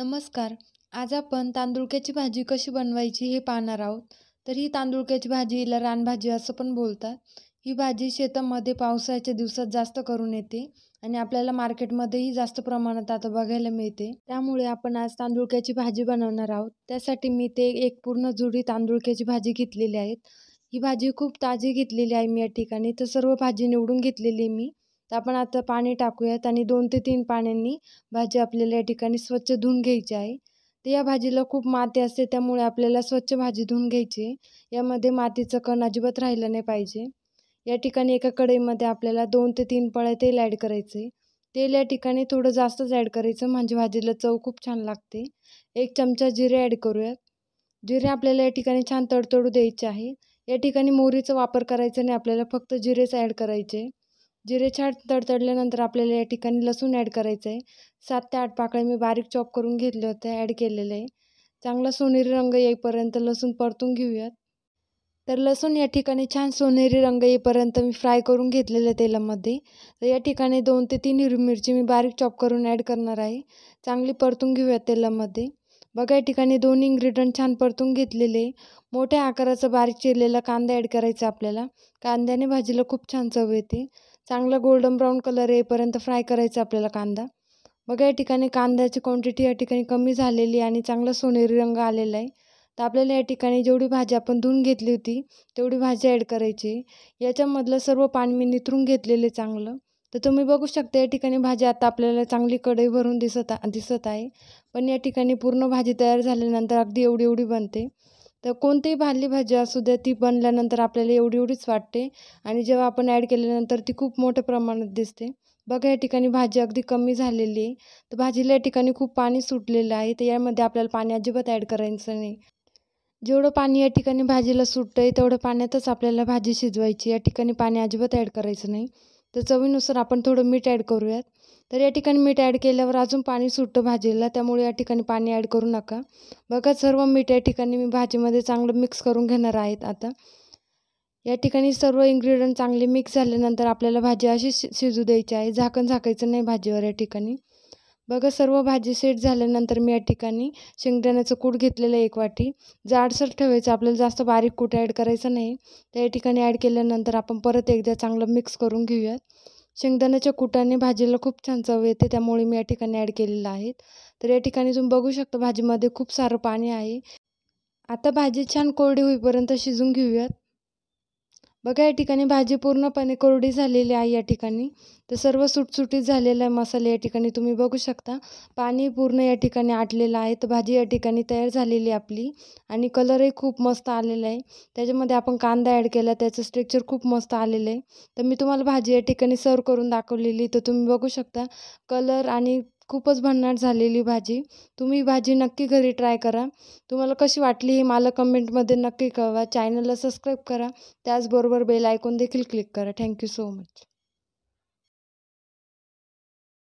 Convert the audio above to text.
नमस्कार आज आपण तांदुळक्याची भाजी कशी बनवायची हे पाहणार आहोत तर ही तांदुळक्याची भाजी हिला रानभाजी असं पण बोलतात ही भाजी शेतामध्ये पावसाळ्याच्या दिवसात जास्त करून येते आणि आपल्याला मार्केटमध्येही जास्त प्रमाणात आता बघायला मिळते त्यामुळे आपण आज तांदुळक्याची भाजी बनवणार आहोत त्यासाठी मी ते एक पूर्ण जुडी तांदुळक्याची भाजी घेतलेली आहेत ही भाजी खूप ताजी घेतलेली आहे मी या ठिकाणी तर सर्व भाजी निवडून घेतलेली मी तर आपण आता पाणी टाकूयात आणि दोन ते तीन पाण्यांनी भाजी आपल्याला या ठिकाणी स्वच्छ धुवून घ्यायची आहे तर या भाजीला खूप माती असते त्यामुळे आपल्याला स्वच्छ भाजी धुवून घ्यायची आहे यामध्ये मातीचं कण अजिबात राहिलं नाही पाहिजे या ठिकाणी एका कढईमध्ये आपल्याला दोन ते तीन पळे तेल ॲड करायचे तेल या ठिकाणी थोडं जास्तच ॲड करायचं म्हणजे भाजीला चव खूप छान लागते एक चमचा जिरे ॲड करूयात जिरे आपल्याला या ठिकाणी छान तडतडू द्यायचे आहे या ठिकाणी मोहरीचा वापर करायचा नाही आपल्याला फक्त जिरेच ॲड करायचे जिरे छाट तडतडल्यानंतर आपल्याला या ठिकाणी लसूण ॲड करायचं आहे सात ते आठ पाकळे मी बारीक चॉप करून घेतले होते ॲड केलेले आहे चांगला सोनेरी रंग येईपर्यंत लसूण परतून घेऊयात तर लसूण या ठिकाणी छान सोनेरी रंग येईपर्यंत मी फ्राय करून घेतलेलं तेलामध्ये तर या ठिकाणी दोन ते तीन हिरवी मिरची मी बारीक चॉप करून ॲड करणार आहे चांगली परतून घेऊयात तेलामध्ये बघा या ठिकाणी दोन इन्ग्रेडियंट छान परतून घेतलेले मोठ्या आकाराचा बारीक चिरलेला कांदा ॲड करायचा आपल्याला कांद्याने भाजीला खूप छान चव येते चांगला गोल्डन ब्राऊन कलर येईपर्यंत फ्राय करायचा आपल्याला कांदा बघा या ठिकाणी कांद्याची क्वांटिटी या ठिकाणी कमी झालेली आणि चांगला सोनेरी रंग आलेला आहे तर आपल्याला या ठिकाणी जेवढी भाजी आपण धुवून घेतली होती तेवढी भाजी ॲड करायची याच्यामधलं सर्व पाणी मी निथरून घेतलेले चांगलं तर तुम्ही बघू शकता या ठिकाणी भाजी आता आपल्याला चांगली कढई भरून दिसत दिसत आहे पण या ठिकाणी पूर्ण भाजी तयार झाल्यानंतर अगदी एवढी एवढी बनते तर कोणतीही भाजली भाजी असू द्या ती बनल्यानंतर आपल्याला एवढी एवढीच वाटते आणि जेव्हा आपण ॲड केल्यानंतर ती खूप मोठ्या प्रमाणात दिसते बघा या ठिकाणी भाजी अगदी कमी झालेली आहे तर भाजीला या ठिकाणी खूप पाणी सुटलेलं आहे तर यामध्ये आपल्याला पाणी अजिबात ॲड करायचं नाही जेवढं पाणी या ठिकाणी भाजीला सुटतं आहे तेवढं पाण्यातच आपल्याला भाजी शिजवायची या ठिकाणी पाणी अजिबात ॲड करायचं नाही तर चवीनुसार आपण थोडं मीठ ॲड करूयात तर या ठिकाणी मीठ ॲड केल्यावर अजून पाणी सुटतं भाजीला त्यामुळे या ठिकाणी पाणी ॲड करू नका बघा सर्व मीठ या ठिकाणी मी भाजीमध्ये चांगलं मिक्स करून घेणार आहेत आता या ठिकाणी सर्व इन्ग्रेडियंट चांगले मिक्स झाल्यानंतर आपल्याला भाजी अशी शि शिजू द्यायची आहे झाकण झाकायचं नाही भाजीवर या ठिकाणी बघा सर्व भाजी सेट झाल्यानंतर मी या ठिकाणी शेंगदाण्याचं कूट घेतलेलं एक वाटी जाडसर ठेवायचं आपल्याला जास्त बारीक कूट ॲड करायचं नाही त्या ठिकाणी ॲड केल्यानंतर आपण परत एकदा चांगलं मिक्स करून घेऊयात शेंगदाण्याच्या कुटाने भाजीला खूप छान चव येते त्यामुळे मी या ठिकाणी ॲड केलेलं आहे तर या ठिकाणी तुम्ही बघू शकता भाजीमध्ये खूप सारं पाणी आहे आता भाजी छान कोरडी होईपर्यंत शिजून घेऊयात बघा या ठिकाणी भाजी पूर्णपणे कोरडी झालेली आहे या ठिकाणी तर सर्व सुटसुटीत झालेलं आहे मसाले या ठिकाणी तुम्ही बघू शकता पाणी पूर्ण या ठिकाणी आटलेलं आहे तर भाजी या ठिकाणी तयार झालेली आपली आणि कलरही खूप मस्त आलेला आहे त्याच्यामध्ये आपण कांदा ॲड केला त्याचं स्ट्रक्चर खूप मस्त आलेलं आहे तर मी तुम्हाला भाजी या ठिकाणी सर्व करून दाखवलेली तर तुम्ही बघू शकता कलर आणि खूपच भन्नाट झालेली भाजी तुम्ही भाजी नक्की घरी ट्राय करा तुम्हाला कशी वाटली हे मला कमेंटमध्ये नक्की कळवा चॅनलला सबस्क्राईब करा त्याचबरोबर बेल आयकॉन देखील क्लिक करा थँक्यू सो मच